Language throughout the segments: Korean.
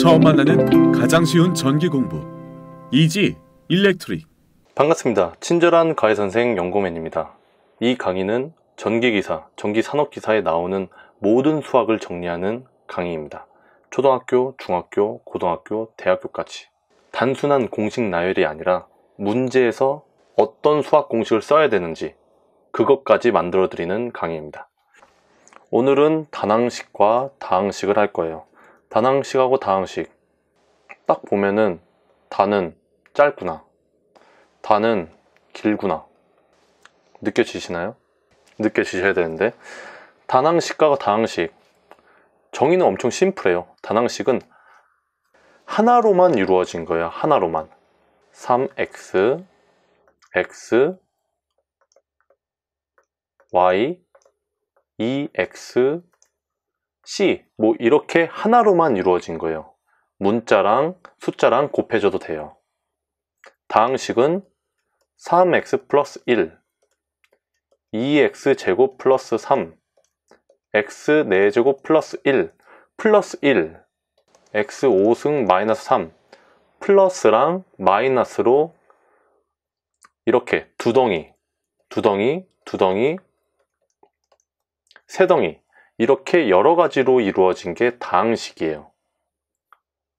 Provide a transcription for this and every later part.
처음 만나는 가장 쉬운 전기 공부 이지 일렉트릭 반갑습니다. 친절한 가해 선생 연고맨입니다. 이 강의는 전기기사, 전기산업기사에 나오는 모든 수학을 정리하는 강의입니다. 초등학교, 중학교, 고등학교, 대학교까지 단순한 공식 나열이 아니라 문제에서 어떤 수학 공식을 써야 되는지 그것까지 만들어드리는 강의입니다. 오늘은 단항식과 다항식을 할 거예요. 단항식하고 다항식 딱 보면은 단은 짧구나 단은 길구나 느껴지시나요? 느껴지셔야 되는데 단항식과 다항식 정의는 엄청 심플해요 단항식은 하나로만 이루어진 거예요 하나로만 3x x y e x C 뭐 이렇게 하나로만 이루어진 거예요. 문자랑 숫자랑 곱해줘도 돼요. 다항식은 3x 플러스 1, 2x 제곱 플러스 3, x 4제곱 플러스 1, 플러스 1, x 5승 마이너스 3, 플러스랑 마이너스로 이렇게 두덩이, 두덩이, 두덩이, 세덩이 이렇게 여러 가지로 이루어진 게 다항식이에요.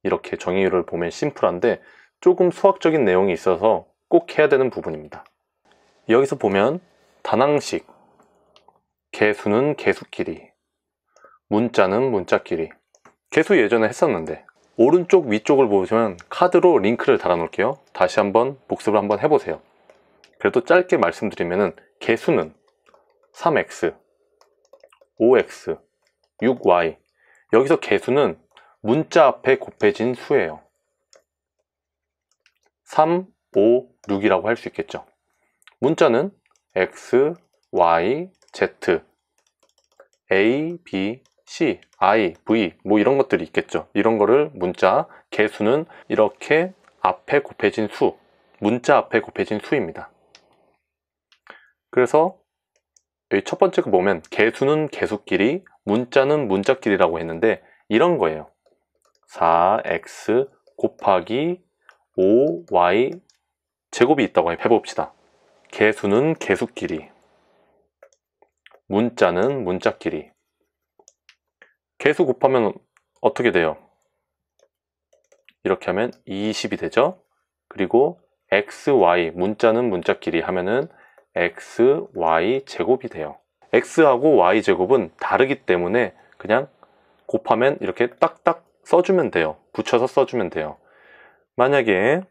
이렇게 정의를 보면 심플한데 조금 수학적인 내용이 있어서 꼭 해야 되는 부분입니다. 여기서 보면 단항식, 개수는 개수끼리, 문자는 문자끼리 개수 예전에 했었는데 오른쪽 위쪽을 보시면 카드로 링크를 달아 놓을게요 다시 한번 복습을 한번 해보세요 그래도 짧게 말씀드리면 개수는 3x 5x, 6y 여기서 개수는 문자 앞에 곱해진 수예요. 3, 5, 6이라고 할 수 있겠죠. 문자는 x, y, z, a, b, c, i, v 뭐 이런 것들이 있겠죠. 이런 거를 문자 개수는 이렇게 앞에 곱해진 수 문자 앞에 곱해진 수입니다. 그래서 여기 첫 번째 거 그 보면 개수는 개수끼리, 문자는 문자끼리라고 했는데 이런 거예요. 4x 곱하기 5y 제곱이 있다고 해봅시다. 개수는 개수끼리, 문자는 문자끼리. 개수 곱하면 어떻게 돼요? 이렇게 하면 20이 되죠? 그리고 x, y, 문자는 문자끼리 하면은 xy 제곱이 돼요. x하고 y 제곱은 다르기 때문에 그냥 곱하면 이렇게 딱딱 써주면 돼요. 붙여서 써주면 돼요. 만약에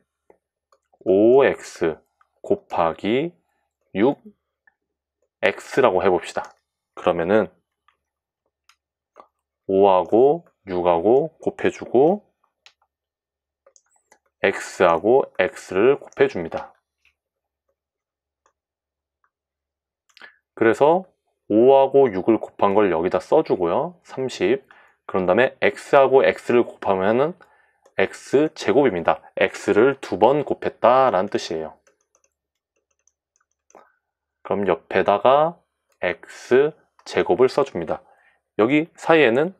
5x 곱하기 6x라고 해봅시다. 그러면은 5하고 6하고 곱해주고 x하고 x를 곱해줍니다. 그래서 5하고 6을 곱한 걸 여기다 써주고요. 30. 그런 다음에 x하고 x를 곱하면은 x제곱입니다. x를 두 번 곱했다라는 뜻이에요. 그럼 옆에다가 x제곱을 써줍니다. 여기 사이에는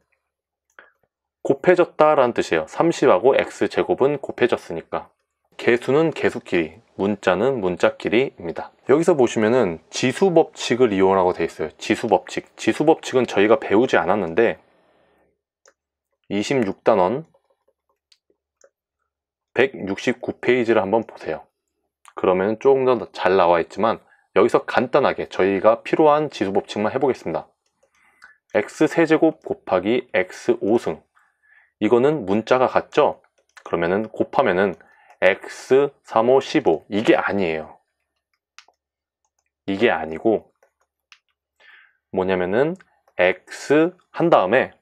곱해졌다라는 뜻이에요. 30하고 x제곱은 곱해졌으니까. 개수는 개수끼리, 문자는 문자끼리입니다. 여기서 보시면은 지수 법칙을 이용하고 되어 있어요. 지수 법칙. 지수 법칙은 저희가 배우지 않았는데 26단원 169페이지를 한번 보세요. 그러면 조금 더 잘 나와 있지만 여기서 간단하게 저희가 필요한 지수 법칙만 해보겠습니다. x세제곱 곱하기 x5승 이거는 문자가 같죠? 그러면은 곱하면은 X, 3, 5, 15 이게 아니에요. 이게 아니고 뭐냐면은 X 한 다음에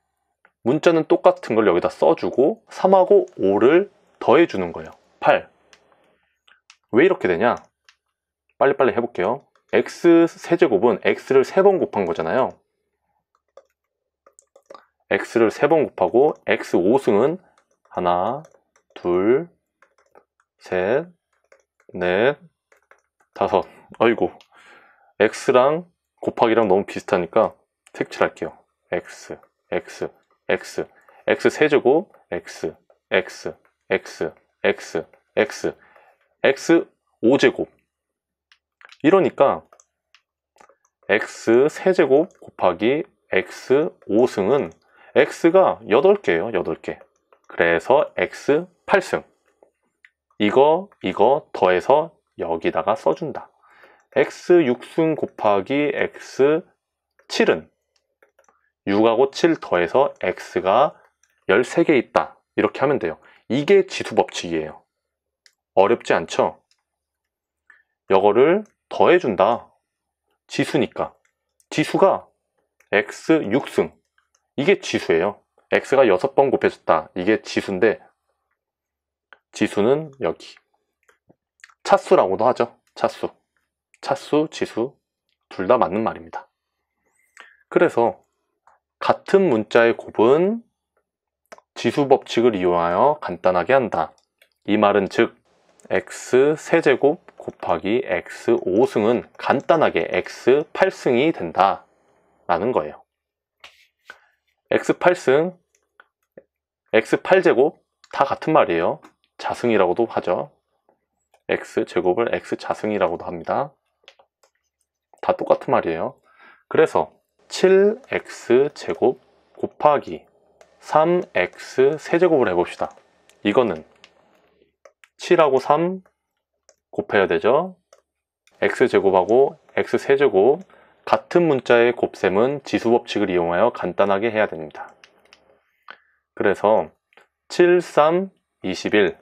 문자는 똑같은 걸 여기다 써주고 3하고 5를 더해주는 거예요. 8. 왜 이렇게 되냐? 빨리빨리 해볼게요. x 세제곱은 x를 3번 곱한 거잖아요. x를 3번 곱하고 x 5승은 하나, 둘, 셋, 넷, 다섯. 아이고. x랑 곱하기랑 너무 비슷하니까 색칠할게요. x, x, x, x 세제곱, x, x, x, x, x, x 5제곱. 이러니까 x 세제곱 곱하기 x 5승은 x가 8개예요. 8개. 그래서 x 8승. 이거 이거 더해서 여기다가 써준다. x6승 곱하기 x7은 6하고 7 더해서 x가 13개 있다. 이렇게 하면 돼요. 이게 지수 법칙이에요. 어렵지 않죠? 이거를 더해준다. 지수니까. 지수가 x 6승. 이게 지수예요. x가 6번 곱해졌다. 이게 지수인데 지수는 여기 차수라고도 하죠 차수 차수 지수 둘 다 맞는 말입니다 그래서 같은 문자의 곱은 지수 법칙을 이용하여 간단하게 한다 이 말은 즉 x 세제곱 곱하기 x 5승은 간단하게 x 8승이 된다 라는 거예요 x 8승 x 8제곱 다 같은 말이에요 자승이라고도 하죠. x제곱을 x자승이라고도 합니다. 다 똑같은 말이에요. 그래서 7x제곱 곱하기 3x 세제곱을 해봅시다. 이거는 7하고 3 곱해야 되죠. x제곱하고 x세제곱 같은 문자의 곱셈은 지수법칙을 이용하여 간단하게 해야 됩니다. 그래서 7, 3, 21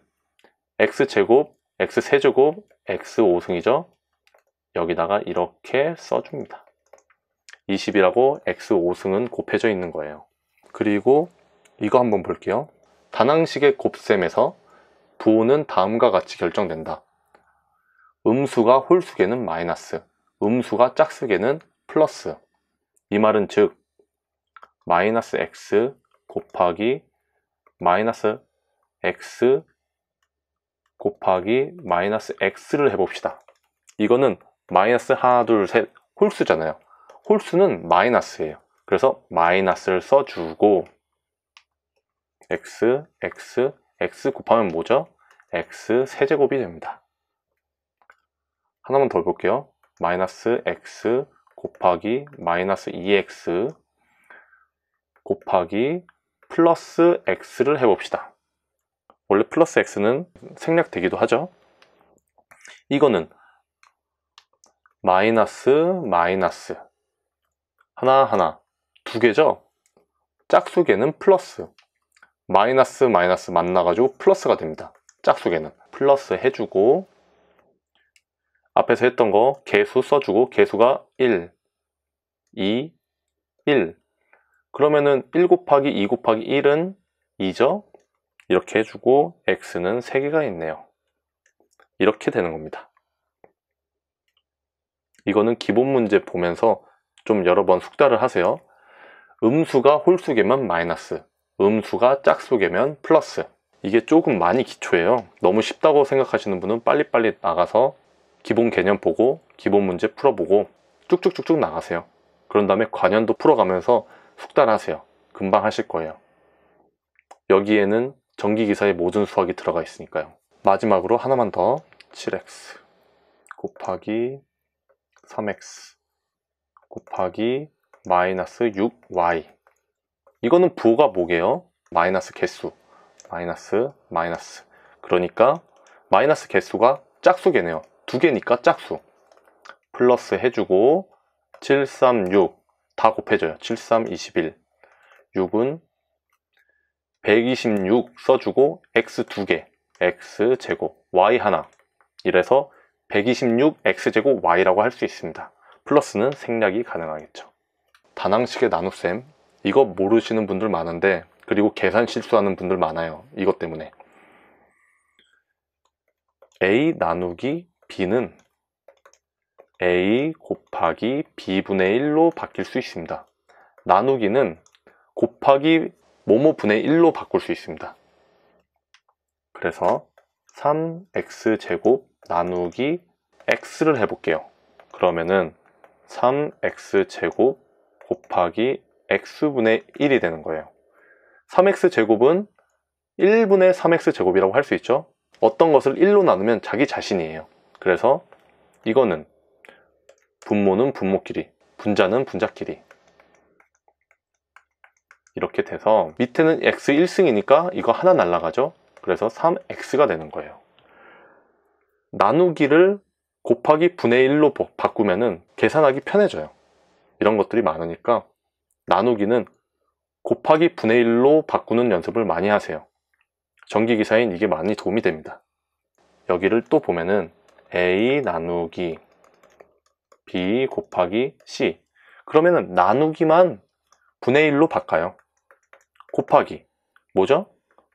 x제곱, x세제곱, x5승이죠. 여기다가 이렇게 써줍니다. 20이라고 x5승은 곱해져 있는 거예요. 그리고 이거 한번 볼게요. 단항식의 곱셈에서 부호는 다음과 같이 결정된다. 음수가 홀수개는 마이너스, 음수가 짝수개는 플러스. 이 말은 즉, 마이너스 x 곱하기 마이너스 x 곱하기 마이너스 x를 해봅시다. 이거는 마이너스 하나, 둘, 셋 홀수잖아요. 홀수는 마이너스예요. 그래서 마이너스를 써주고 x, x, x 곱하면 뭐죠? x 세제곱이 됩니다. 하나만 더 볼게요. 마이너스 x 곱하기 마이너스 2x 곱하기 플러스 x를 해봅시다. 원래 플러스 x는 생략되기도 하죠. 이거는 마이너스 마이너스 하나하나 두 개죠? 짝수개는 플러스 마이너스 마이너스 만나가지고 플러스가 됩니다. 짝수개는 플러스 해주고 앞에서 했던 거 개수 써주고 개수가 1, 2, 1 그러면은 1 곱하기 2 곱하기 1은 2죠? 이렇게 해주고 x는 3개가 있네요. 이렇게 되는 겁니다. 이거는 기본 문제 보면서 좀 여러 번 숙달을 하세요. 음수가 홀수개면 마이너스, 음수가 짝수개면 플러스. 이게 조금 많이 기초예요. 너무 쉽다고 생각하시는 분은 빨리빨리 나가서 기본 개념 보고 기본 문제 풀어보고 쭉쭉쭉쭉 나가세요. 그런 다음에 관연도 풀어가면서 숙달하세요. 금방 하실 거예요. 여기에는 전기기사의 모든 수학이 들어가 있으니까요 마지막으로 하나만 더 7x 곱하기 3x 곱하기 마이너스 6y 이거는 부호가 뭐게요? 마이너스 개수 마이너스 마이너스 그러니까 마이너스 개수가 짝수개네요 두 개니까 짝수 플러스 해주고 7, 3, 6 다 곱해줘요 7, 3, 21 6은 126 써주고 x 2개 x 제곱 y 하나 이래서 126 x 제곱 y라고 할 수 있습니다. 플러스는 생략이 가능하겠죠. 단항식의 나눗셈 이거 모르시는 분들 많은데 그리고 계산 실수하는 분들 많아요. 이것 때문에 a 나누기 b는 a 곱하기 b분의 1로 바뀔 수 있습니다. 나누기는 곱하기 모모분의 1로 바꿀 수 있습니다. 그래서 3x 제곱 나누기 x를 해볼게요. 그러면은 3x 제곱 곱하기 x분의 1이 되는 거예요. 3x 제곱은 1분의 3x 제곱이라고 할 수 있죠. 어떤 것을 1로 나누면 자기 자신이에요. 그래서 이거는 분모는 분모끼리, 분자는 분자끼리, 이렇게 돼서 밑에는 x 1승이니까 이거 하나 날라가죠 그래서 3x가 되는 거예요 나누기를 곱하기 분의 1로 바꾸면은 계산하기 편해져요 이런 것들이 많으니까 나누기는 곱하기 분의 1로 바꾸는 연습을 많이 하세요 전기기사인 이게 많이 도움이 됩니다 여기를 또 보면은 a 나누기 b 곱하기 c 그러면은 나누기만 분의 1로 바꿔요 곱하기 뭐죠?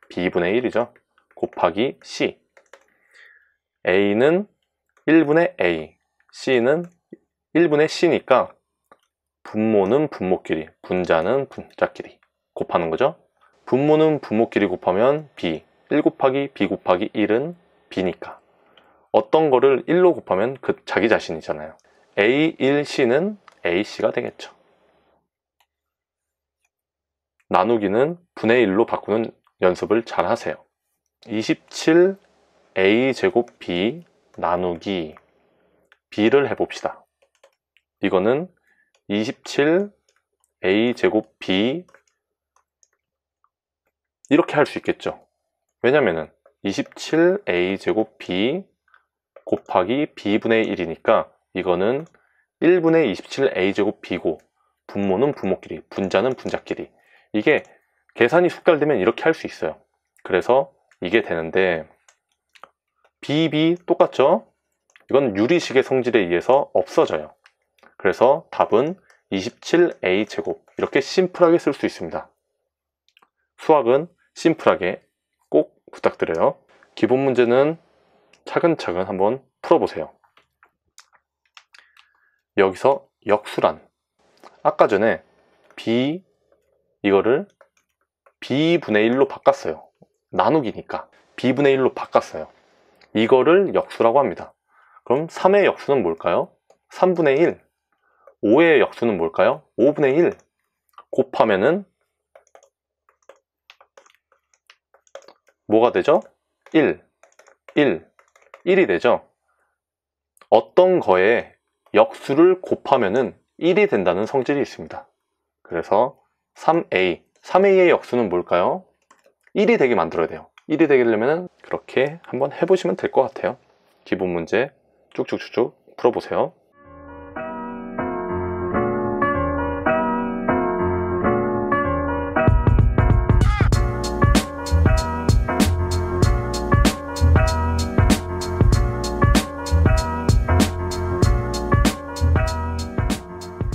b분의 1이죠. 곱하기 c a는 1분의 a c는 1분의 c니까 분모는 분모끼리 분자는 분자끼리 곱하는 거죠. 분모는 분모끼리 곱하면 b 1 곱하기 b 곱하기 1은 b니까 어떤 거를 1로 곱하면 그 자기 자신이잖아요. a 1c는 ac가 되겠죠. 나누기는 분의 1로 바꾸는 연습을 잘 하세요. 27a 제곱 b 나누기 b를 해봅시다. 이거는 27a 제곱 b 이렇게 할 수 있겠죠. 왜냐면은 27a 제곱 b 곱하기 b분의 1이니까 이거는 1분의 27a 제곱 b고 분모는 분모끼리, 분자는 분자끼리 이게 계산이 숙달되면 이렇게 할 수 있어요. 그래서 이게 되는데 BB 똑같죠? 이건 유리식의 성질에 의해서 없어져요. 그래서 답은 27a 제곱 이렇게 심플하게 쓸 수 있습니다. 수학은 심플하게 꼭 부탁드려요. 기본 문제는 차근차근 한번 풀어보세요. 여기서 역수란 아까 전에 b 이거를 b분의 1로 바꿨어요. 나누기니까 b분의 1로 바꿨어요. 이거를 역수라고 합니다. 그럼 3의 역수는 뭘까요? 3분의 1. 5의 역수는 뭘까요? 5분의 1. 곱하면은 뭐가 되죠? 1, 1, 1이 되죠? 어떤 거에 역수를 곱하면은 1이 된다는 성질이 있습니다. 그래서 3a 3a의 역수는 뭘까요? 1이 되게 만들어야 돼요 1이 되려면 그렇게 한번 해보시면 될 것 같아요 기본 문제 쭉쭉쭉쭉 풀어보세요